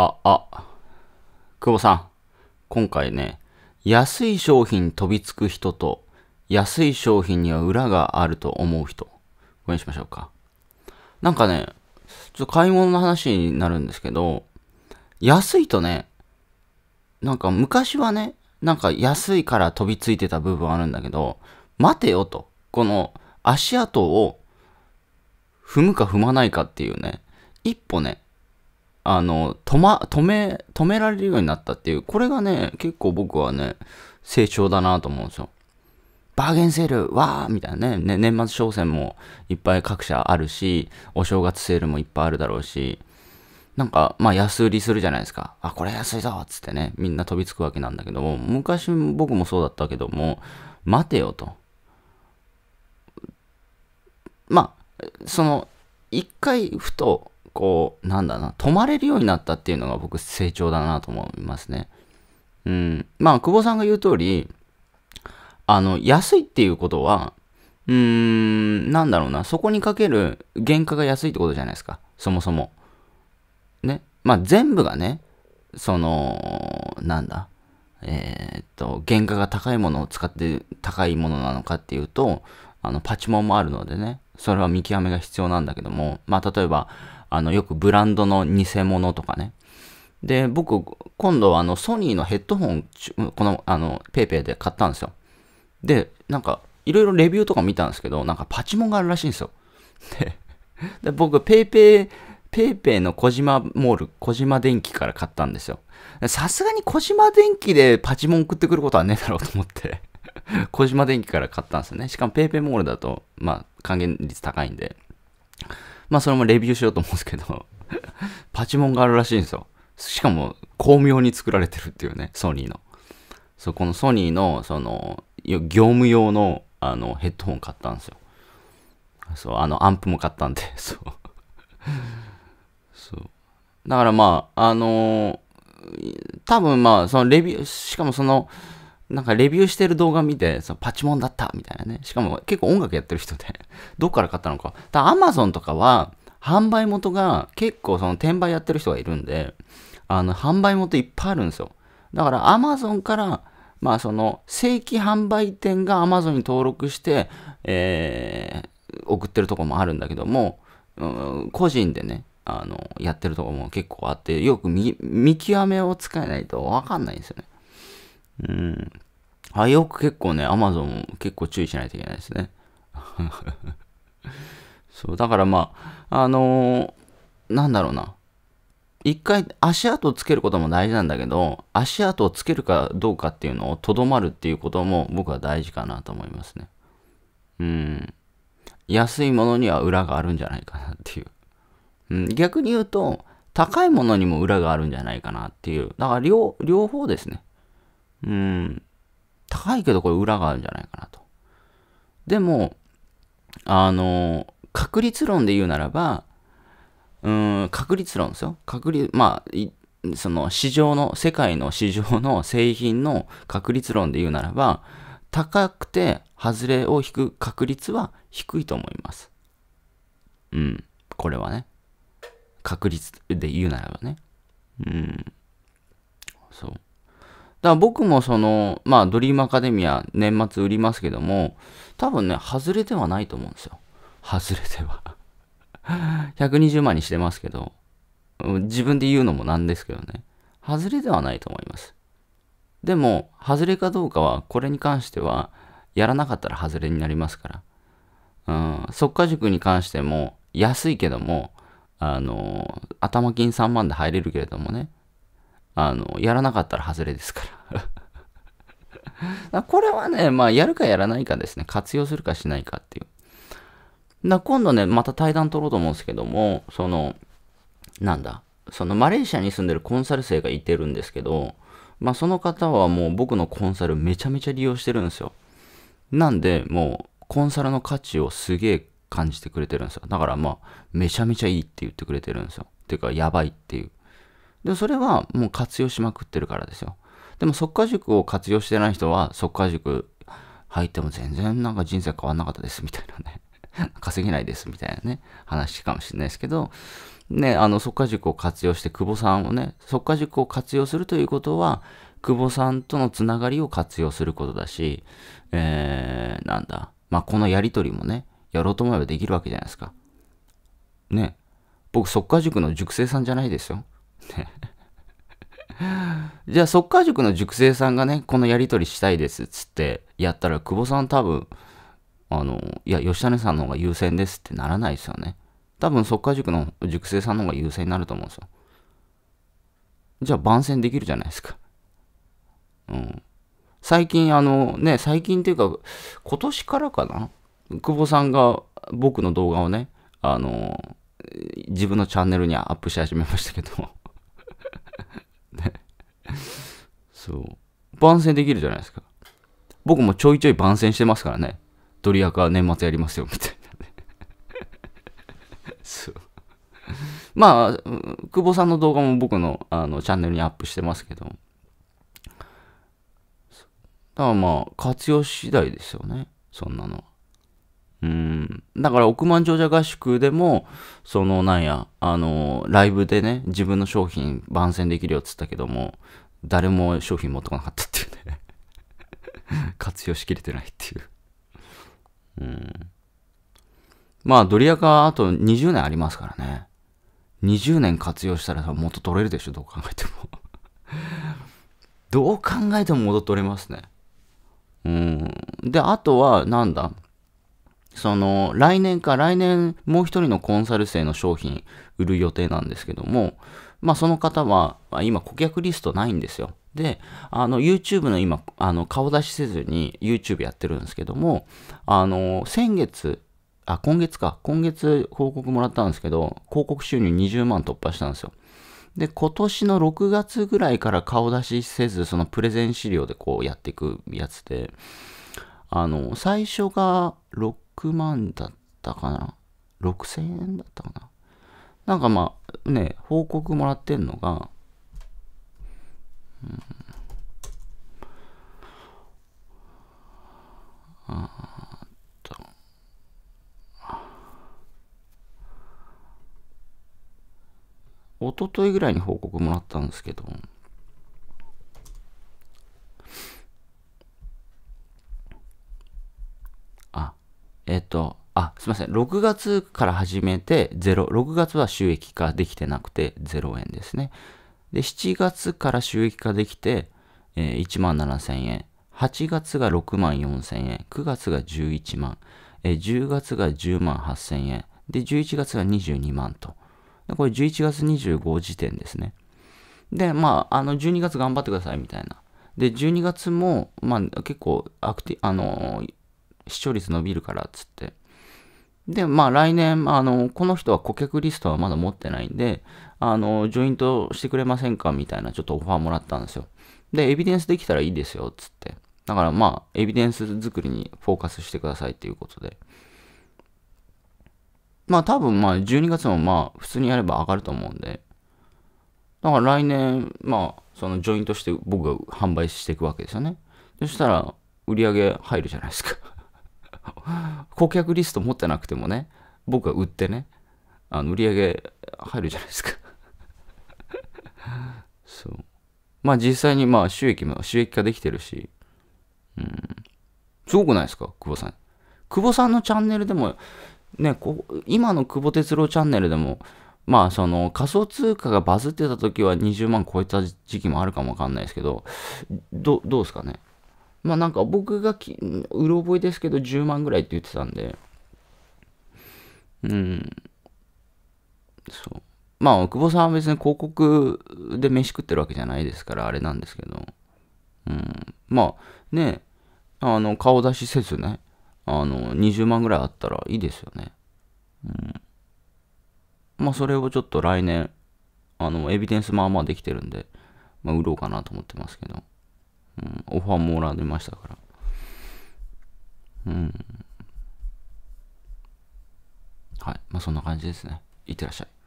あ、あ、久保さん、今回ね、安い商品飛びつく人と、安い商品には裏があると思う人、ごにしましょうか。なんかね、ちょっと買い物の話になるんですけど、安いとね、なんか昔はね、なんか安いから飛びついてた部分あるんだけど、待てよと。この足跡を踏むか踏まないかっていうね、一歩ね、あの、止ま、止め、止められるようになったっていう、これがね、結構僕はね、成長だなと思うんですよ。バーゲンセール、わーみたいなね、ね、年末商戦もいっぱい各社あるし、お正月セールもいっぱいあるだろうし、なんか、まあ安売りするじゃないですか。あ、これ安いぞっつってね、みんな飛びつくわけなんだけども、昔僕もそうだったけども、待てよと。まあ、その、一回ふとこう、なんだな、止まれるようになったっていうのが僕成長だなと思いますね。うん。まあ、久保さんが言う通り、あの、安いっていうことは、うーん、なんだろうな、そこにかける原価が安いってことじゃないですか、そもそも。ね。まあ、全部がね、その、なんだ、えー、っと、原価が高いものを使って高いものなのかっていうと、あの、パチモンもあるのでね、それは見極めが必要なんだけども、まあ、例えば、あの、よくブランドの偽物とかね。で、僕、今度はあの、ソニーのヘッドホン、この、あの、ペイペイで買ったんですよ。で、なんか、いろいろレビューとか見たんですけど、なんかパチモンがあるらしいんですよ。で、で僕、ペイペイ、ペイペイの小島モール、小島電機から買ったんですよ。さすがに小島電機でパチモン送ってくることはねえだろうと思って 小島電機から買ったんですよね。しかもペイペイモールだと、まあ、還元率高いんで。まあそれもレビューしようと思うんですけど パチモンがあるらしいんですよ。しかも巧妙に作られてるっていうね、ソニーの。そう、このソニーの、その、業務用の、あの、ヘッドホン買ったんですよ。そう、あの、アンプも買ったんで、そう。そう。だからまあ、あのー、多分まあ、そのレビュー、しかもその、なんかレビューしてる動画見て、そのパチモンだったみたいなね。しかも結構音楽やってる人で、どっから買ったのか。だアマゾンとかは、販売元が結構その転売やってる人がいるんで、あの、販売元いっぱいあるんですよ。だからアマゾンから、まあその正規販売店がアマゾンに登録して、えー、送ってるとこもあるんだけども、ん、個人でね、あの、やってるとこも結構あって、よく見見極めを使えないとわかんないんですよね。うん。あ、よく結構ね、アマゾン結構注意しないといけないですね。そう、だからまあ、あのー、なんだろうな。一回足跡をつけることも大事なんだけど、足跡をつけるかどうかっていうのをとどまるっていうことも僕は大事かなと思いますね。うん。安いものには裏があるんじゃないかなっていう。うん、逆に言うと、高いものにも裏があるんじゃないかなっていう。だから両方ですね。うん、高いけどこれ裏があるんじゃないかなと。でも、あの、確率論で言うならば、うん、確率論ですよ。確率、まあ、その市場の、世界の市場の製品の確率論で言うならば、高くて外れを引く確率は低いと思います。うん、これはね。確率で言うならばね。うん、そう。だから僕もその、まあ、ドリームアカデミア年末売りますけども、多分ね、外れてはないと思うんですよ。外れては120 万にしてますけど、自分で言うのもなんですけどね。外れではないと思います。でも、外れかどうかは、これに関しては、やらなかったら外れになりますから。うん、速化塾に関しても、安いけども、あの頭金3万で入れるけれどもね、あの、やらなかったら外れですから これはね、まあ、やるかやらないかですね。活用するかしないかっていう。だ今度ね、また対談取ろうと思うんですけども、その、なんだ、そのマレーシアに住んでるコンサル生がいてるんですけど、まあ、その方はもう僕のコンサルめちゃめちゃ利用してるんですよ。なんで、もう、コンサルの価値をすげえ感じてくれてるんですよ。だからまあ、めちゃめちゃいいって言ってくれてるんですよ。っていうか、やばいっていう。でそれはもう活用しまくってるからですよ。でも即果塾を活用してない人は即果塾入っても全然なんか人生変わんなかったですみたいなね。稼げないですみたいなね、話かもしれないですけど、ね、あの、即果塾を活用して、久保さんをね、即果塾を活用するということは、久保さんとのつながりを活用することだし、えー、なんだ、まあ、このやりとりもね、やろうと思えばできるわけじゃないですか。ね、僕、即果塾の塾生さんじゃないですよ。じゃあ、っか。塾の塾生さんがね、このやり取りしたいですっつってやったら、久保さん多分、あの、いや、吉谷さんの方が優先ですってならないですよね。多分、っか。塾の塾生さんの方が優先になると思うんですよ。じゃあ、番宣できるじゃないですか。うん。最近、あの、ね、最近っていうか、今年からかな久保さんが僕の動画をね、あの、自分のチャンネルにアップし始めましたけど ね、そう番宣できるじゃないですか僕もちょいちょい番宣してますからねドリアカ年末やりますよみたいなね そうまあ久保さんの動画も僕のあのチャンネルにアップしてますけどだからまあ活用次第ですよねそんなのはうん。だから億万長者合宿でも、そのなんや、あの、ライブでね、自分の商品番宣できるよっつったけども、誰も商品持ってこなかったっていうね 活用しきれてないっていううん。まあ、ドリアカあと20年ありますからね。20年活用したらさ、元取れるでしょ、どう考えても どう考えても元取れますね。うん。で、あとは、なんだその、来年か、来年もう一人のコンサル生の商品売る予定なんですけども、まあその方は、今顧客リストないんですよ。で、あの、YouTube の今、あの、顔出しせずに YouTube やってるんですけども、あの、先月、あ、今月か、今月報告もらったんですけど、広告収入20万突破したんですよ。で、今年の6月ぐらいから顔出しせず、そのプレゼン資料でこうやっていくやつで、あの、最初が6 6万だったかな。6000円だったかな。なんかまあ、ね、報告もらってんのが、うん、あっと。おとといぐらいに報告もらったんですけど、えっと、あ、すみません。6月から始めて0。6月は収益化できてなくて0円ですね。で、7月から収益化できて、えー、1万7000円。8月が6万4000円。9月が11万。えー、10月が10万8000円。で、11月が22万と。これ11月25時点ですね。で、まあ、あの、12月頑張ってくださいみたいな。で、12月も、まあ、結構アクティ、あのー、視聴率伸びるからっつって。で、まあ来年、あの、この人は顧客リストはまだ持ってないんで、あの、ジョイントしてくれませんかみたいなちょっとオファーもらったんですよ。で、エビデンスできたらいいですよ、っつって。だからまあ、エビデンス作りにフォーカスしてくださいっていうことで。まあ多分まあ12月もまあ普通にやれば上がると思うんで。だから来年、まあそのジョイントして僕が販売していくわけですよね。そしたら売り上げ入るじゃないですか 顧客リスト持ってなくてもね、僕が売ってね、あの売り上げ入るじゃないですか そう。まあ実際にまあ収益も、収益化できてるし、うん。すごくないですか久保さん。久保さんのチャンネルでも、ね、こ今の久保哲郎チャンネルでも、まあその仮想通貨がバズってた時は20万超えた時期もあるかもわかんないですけど、どどうですかねまあなんか僕がき、うろ覚えですけど10万ぐらいって言ってたんで、うん、そう。まあ、久保さんは別に広告で飯食ってるわけじゃないですから、あれなんですけど、うん、まあ、ね、あの、顔出しせずね、あの、20万ぐらいあったらいいですよね。うん。まあ、それをちょっと来年、あの、エビデンスまあまあできてるんで、まあ、売ろうかなと思ってますけど。うん、オファーもらいましたから。うん。はい。まあ、そんな感じですね。いってらっしゃい。